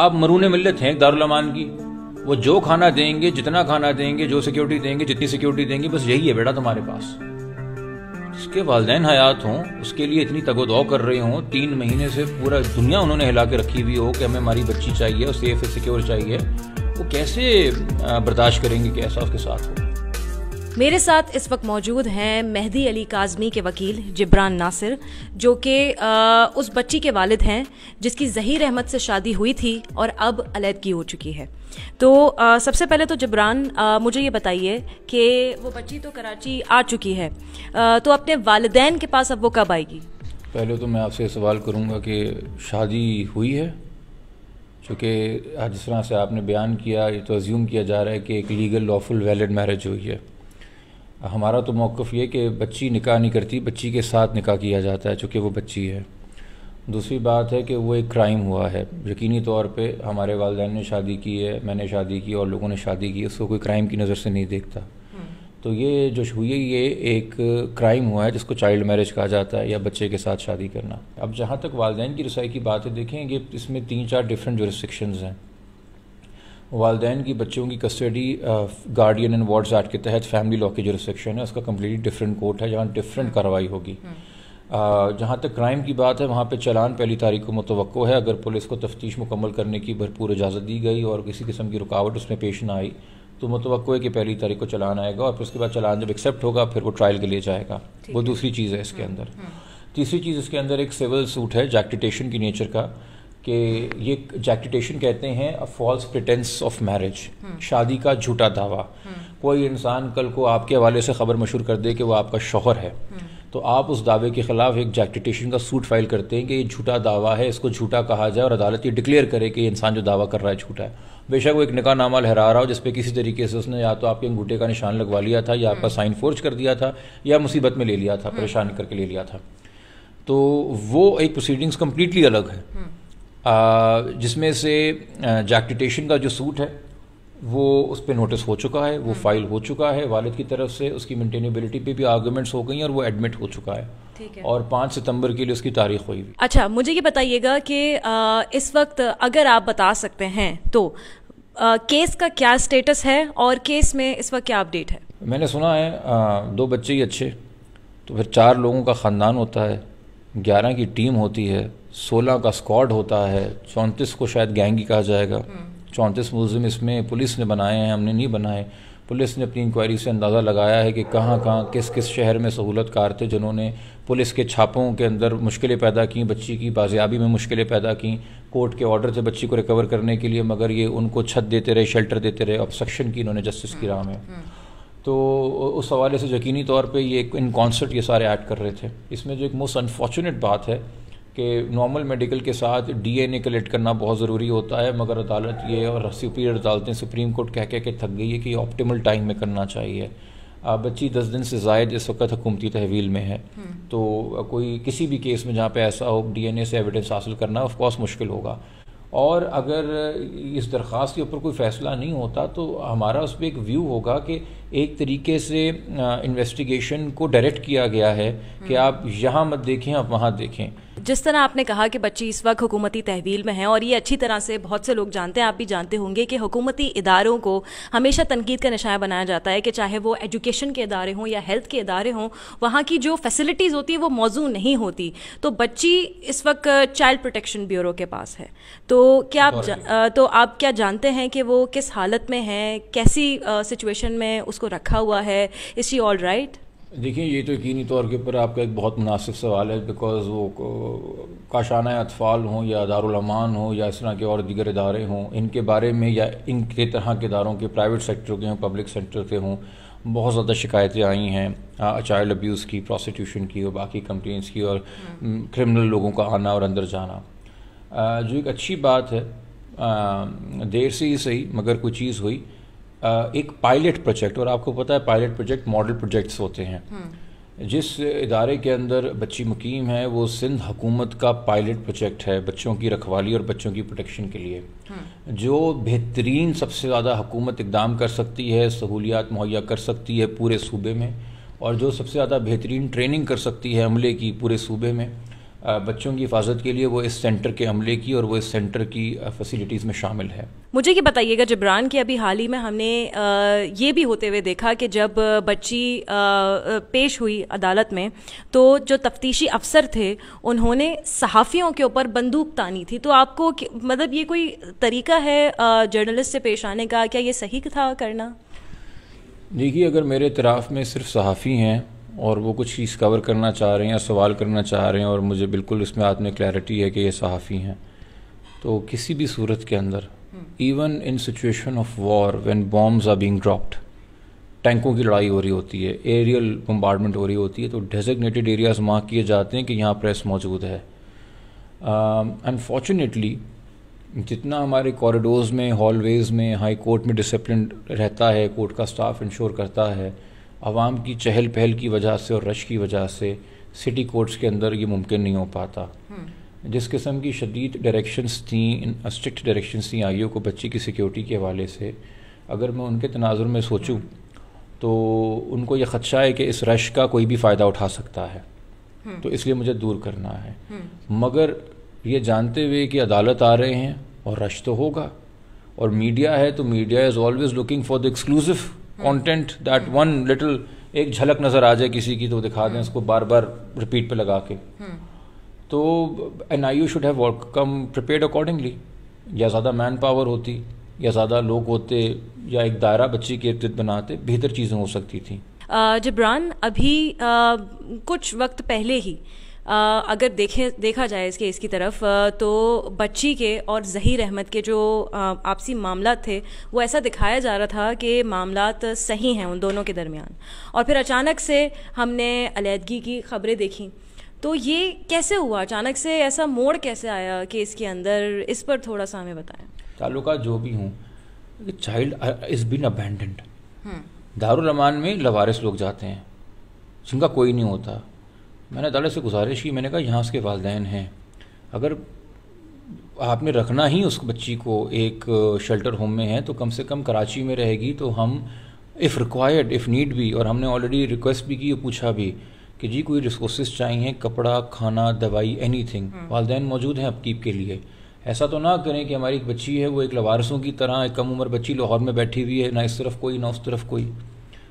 आप मरून मिलत हैं दारुलमान की वो जो खाना देंगे जितना खाना देंगे जो सिक्योरिटी देंगे जितनी सिक्योरिटी देंगे बस यही है बेटा तुम्हारे पास जिसके वालदेन हयात हों उसके लिए इतनी तगोद कर रहे हों तीन महीने से पूरा दुनिया उन्होंने हिला के रखी हुई हो कि हमें हमारी बच्ची चाहिए और सेफ सिक्योर चाहिए वो कैसे बर्दाश्त करेंगे कैसा उसके साथ हो मेरे साथ इस वक्त मौजूद हैं मेहदी अली काजमी के वकील जिब्रान नासिर जो कि उस बच्ची के वालिद हैं जिसकी जहीर अहमद से शादी हुई थी और अब अलीहदगी हो चुकी है तो आ, सबसे पहले तो जिब्रान आ, मुझे ये बताइए कि वो बच्ची तो कराची आ चुकी है आ, तो अपने वालदेन के पास अब वो कब आएगी पहले तो मैं आपसे सवाल करूँगा कि शादी हुई है चूँकि जिस तरह से आपने बयान किया ये तो अज्यूम किया जा रहा है कि एक लीगल लॉफुल वैलिड मैरिज हुई है हमारा तो मौक़ ये कि बच्ची निकाह नहीं करती बच्ची के साथ निकाह किया जाता है चूँकि वो बच्ची है दूसरी बात है कि वो एक क्राइम हुआ है यकीनी तौर पे हमारे वालदे ने शादी की है मैंने शादी की और लोगों ने शादी की उसको कोई क्राइम की नज़र से नहीं देखता हम्म। तो ये जो हुई है ये एक क्राइम हुआ है जिसको चाइल्ड मैरिज कहा जाता है या बच्चे के साथ शादी करना अब जहाँ तक वालदेन की रसाई की बात है देखें कि इसमें तीन चार डिफरेंट जो हैं वालदेन की बच्चों की custody guardian and wards act के तहत फैमिली लॉ के जो रिस्ट्रिक्शन है उसका कम्प्लीटली डिफरेंट कोर्ट है जहाँ डिफरेंट हम्म। कार्रवाई होगी हम्म। जहाँ तक क्राइम की बात है वहाँ पे चलान पहली तारीख को मुतव है अगर पुलिस को तफ्तीश मुकम्मल करने की भरपूर इजाज़त दी गई और किसी किस्म की रुकावट उसमें पेश ना आई तो मुतव है कि पहली तारीख को चलान आएगा और फिर उसके बाद चलान जब एक्सेप्ट होगा फिर वो ट्रायल के लिए जाएगा वो दूसरी चीज़ है इसके हम्म, अंदर तीसरी चीज़ इसके अंदर एक सिविल सूट है जैकटिटेशन की नेचर का कि ये जैक्टिटेशन कहते हैं a false pretence of marriage शादी का झूठा दावा हम्म। कोई इंसान कल को आपके हवाले से खबर मशहूर कर दे कि वो आपका शोहर है हम्म। तो आप उस दावे के खिलाफ एक जैकटेशन का सूट फाइल करते हैं कि ये झूठा दावा है इसको झूठा कहा जाए और अदालत ये डिक्लेयर करे कि इंसान जो दावा कर रहा है झूठा है बेशक वो एक निका नामा लहरा रहा हो जिसपे किसी तरीके से उसने या तो आपके अंगूठे का निशान लगवा लिया था या आपका हम्म। साइन फोर्ज कर दिया था या मुसीबत में ले लिया था परेशान करके ले लिया था तो वो एक प्रोसीडिंग्स कम्प्लीटली अलग है जिसमें से जैकटिटेशन का जो सूट है वो उस पर नोटिस हो चुका है वो फाइल हम्म। हो चुका है वालिद की तरफ से उसकी मेंटेनेबिलिटी पे भी आर्गूमेंट्स हो गई हैं और वो एडमिट हो चुका है और पाँच सितंबर के लिए उसकी तारीख हुई भी अच्छा मुझे ये बताइएगा कि आ, इस वक्त अगर आप बता सकते हैं तो आ, केस का क्या स्टेटस है और केस में इस वक्त क्या अपडेट है मैंने सुना है आ, दो बच्चे ही अच्छे तो फिर चार लोगों का ख़ानदान होता है ग्यारह की टीम होती है सोलह का स्क्वाड होता है चौंतीस को शायद गैंग ही कहा जाएगा हम्म। चौंतीस मुलजिम इसमें पुलिस ने बनाए हैं हमने नहीं बनाए पुलिस ने अपनी इंक्वायरी से अंदाज़ा लगाया है कि कहाँ कहाँ किस किस शहर में सहूलतकार थे जिन्होंने पुलिस के छापों के अंदर मुश्किलें पैदा की बच्ची की बाजियाबी में मुश्किलें पैदा की कोर्ट के ऑर्डर थे बच्ची को रिकवर करने के लिए मगर ये उनको छत देते रहे शेल्टर देते रहे ऑब्सक्शन की इन्होंने जस्टिस की राह में हम्म, हम्म। तो उस हवाले से यकीनी तौर पर ये इन कॉन्सर्ट ये सारे ऐड कर रहे थे इसमें जो एक मोस्ट अनफॉर्चुनेट बात है कि नॉर्मल मेडिकल के साथ डीएनए कलेक्ट करना बहुत ज़रूरी होता है मगर अदालत ये और सुपीरियर अदालतें सुप्रीम कोर्ट कह कह के थक गई है कि ऑप्टिमल टाइम में करना चाहिए बच्ची दस दिन से जायद इस वक्त हुकूमती तहवील में है हम्म। तो कोई किसी भी केस में जहाँ पे ऐसा हो डीएनए से एविडेंस हासिल करना ऑफकोर्स मुश्किल होगा और अगर इस दरख्वास्त के ऊपर कोई फ़ैसला नहीं होता तो हमारा उस पर एक व्यू होगा कि एक तरीके से इन्वेस्टिगेशन को डायरेक्ट किया गया है कि हम्म। आप यहाँ मत देखें आप वहाँ देखें जिस तरह आपने कहा कि बच्चे इस वक्त हुकूमती तहवील में हैं और ये अच्छी तरह से बहुत से लोग जानते हैं आप भी जानते होंगे कि हुकूमती इदारों को हमेशा तनकीद का निशाना बनाया जाता है कि चाहे वो एजुकेशन के इदारे हों या हेल्थ के इदारे हों वहाँ की जो फैसिलिटीज़ होती है वो मौजू नहीं होती तो बच्ची इस वक्त चाइल्ड प्रोटेक्शन ब्यूरो के पास है तो तो क्या आप तो आप क्या जानते हैं कि वो किस हालत में है कैसी सिचुएशन में उसको रखा हुआ है इस शी ऑल राइट देखिए ये तो यकीनी तौर के ऊपर आपका एक बहुत मुनासिब सवाल है बिकॉज वो काशाना अतफ़ाल हों या दारमान हों या इस तरह के और दीगर इदारे हों इनके बारे में या इनके तरह के इदारों के प्राइवेट सेक्टर के हों पब्लिक सेक्टर के हों बहुत ज़्यादा शिकायतें आई हैं चाइल्ड अब्यूज़ की प्रोसिट्यूशन की और बाकी कंप्लेंट्स की और क्रिमिनल hmm. लोगों का आना और अंदर जाना जो एक अच्छी बात है देर से ही सही मगर कोई चीज़ हुई एक पायलट प्रोजेक्ट और आपको पता है पायलट प्रोजेक्ट मॉडल प्रोजेक्ट्स होते हैं हम्म। जिस इदारे के अंदर बच्ची मुकीम है वो सिंध हुकूमत का पायलट प्रोजेक्ट है बच्चों की रखवाली और बच्चों की प्रोटेक्शन के लिए हम्म। जो बेहतरीन सबसे ज़्यादा हुकूमत इकदाम कर सकती है सहूलियात मुहैया कर सकती है पूरे सूबे में और जो सबसे ज़्यादा बेहतरीन ट्रेनिंग कर सकती है अमले की पूरे सूबे में बच्चों की हिफाजत के लिए वो इस सेंटर के अमले की और वो इस सेंटर की फैसिलिटीज़ में शामिल है मुझे ये बताइएगा जबरान कि अभी हाल ही में हमने ये भी होते हुए देखा कि जब बच्ची पेश हुई अदालत में तो जो तफ्तीशी अफसर थे उन्होंने सहाफ़ियों के ऊपर बंदूक तानी थी तो आपको मतलब ये कोई तरीका है जर्नलिस्ट से पेश आने का क्या ये सही था करना देखिए अगर मेरे इतराफ़ में सिर्फ सहाफ़ी हैं और वो कुछ चीज़ कवर करना चाह रहे हैं या सवाल करना चाह रहे हैं और मुझे बिल्कुल इसमें आत्म में क्लैरिटी है कि ये सहाफ़ी हैं तो किसी भी सूरत के अंदर even in situation of war when bombs are being dropped टैंकों की लड़ाई हो रही होती है एरियल बम्बार्डमेंट हो रही होती है तो डेजिग्नेटेड एरियाज़ मार्क किए जाते हैं कि यहाँ प्रेस मौजूद है अनफॉर्चुनेटली um, uh, जितना हमारे कॉरिडोर्स में हॉलवेज़ में हाई कोर्ट में डिसिप्लिन रहता है कोर्ट का स्टाफ इंश्योर करता है आवाम की चहल पहल की वजह से और रश की वजह से सिटी कोर्ट्स के अंदर ये मुमकिन नहीं हो पाता हम्म। जिस किस्म की शदीद डायरेक्शंस थी स्ट्रिक्ट डायरेक्शंस थी आईओ को बच्ची की सिक्योरिटी के हवाले से अगर मैं उनके तनाजुर में सोचूं तो उनको ये ख़दशा है कि इस रश का कोई भी फ़ायदा उठा सकता है हम्म। तो इसलिए मुझे दूर करना है हम्म। मगर ये जानते हुए कि अदालत आ रहे हैं और रश तो होगा और मीडिया है तो media is always looking for the exclusive content that one little एक झलक नजर आ जाए किसी की तो दिखा दें hmm. उसको बार बार रिपीट पे लगा के hmm. तो an I you should have work come prepare accordingly या ज़्यादा मैन पावर होती या ज़्यादा लोग होते या एक दायरा बच्ची के इर्द बनाते बेहतर चीज़ें हो सकती थी uh, जबरान अभी आ, uh, कुछ वक्त पहले ही अगर देखे देखा जाए इस केस की तरफ तो बच्ची के और जहीर अहमद के जो आपसी मामला थे वो ऐसा दिखाया जा रहा था कि मामला सही हैं उन दोनों के दरमियान और फिर अचानक से हमने अलीहदगी की खबरें देखी तो ये कैसे हुआ अचानक से ऐसा मोड़ कैसे आया कि इसके अंदर इस पर थोड़ा सा हमें बताएं ताल्लुका जो भी हूँ चाइल्ड इज़ बिन अबेंडेंट दारुल में लवारिस लोग जाते हैं जिनका कोई नहीं होता मैंने अदालत से गुजारिश की मैंने कहा यहाँ उसके वालदेन हैं अगर आपने रखना ही उस बच्ची को एक शेल्टर होम में है तो कम से कम कराची में रहेगी तो हम इफ़ रिक्वायर्ड इफ़ नीड भी और हमने ऑलरेडी रिक्वेस्ट भी की पूछा भी कि जी कोई रिसोर्सेज चाहिए कपड़ा खाना दवाई एनी थिंग हम्म। वालदेन मौजूद हैं अपकीप के लिए ऐसा तो ना करें कि हमारी एक बच्ची है वो एक लवारसों की तरह एक कम उम्र बच्ची लाहौर में बैठी हुई है ना इस तरफ कोई ना उस तरफ कोई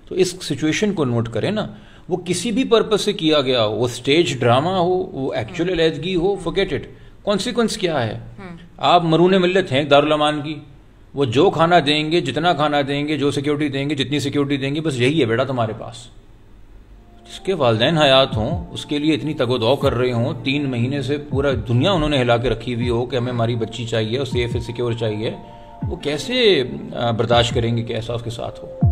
तो इस सिचुएशन को नोट करें ना वो किसी भी पर्पज से किया गया हो वो स्टेज ड्रामा हो वो एक्चुअल हम्म। अलहदगी हो फोकेट इट कॉन्सिक्वेंस क्या है हम्म। आप मरून मिलत हैं दारुलमान की वो जो खाना देंगे जितना खाना देंगे जो सिक्योरिटी देंगे जितनी सिक्योरिटी देंगे बस यही है बेटा तुम्हारे पास जिसके वालदेन हयात हों उसके लिए इतनी तगोदौ कर रहे हों तीन महीने से पूरा दुनिया उन्होंने हिला के रखी हुई हो कि हमें हमारी बच्ची चाहिए और सेफ सिक्योर चाहिए वो कैसे बर्दाश्त करेंगे कि ऐसा उसके साथ हो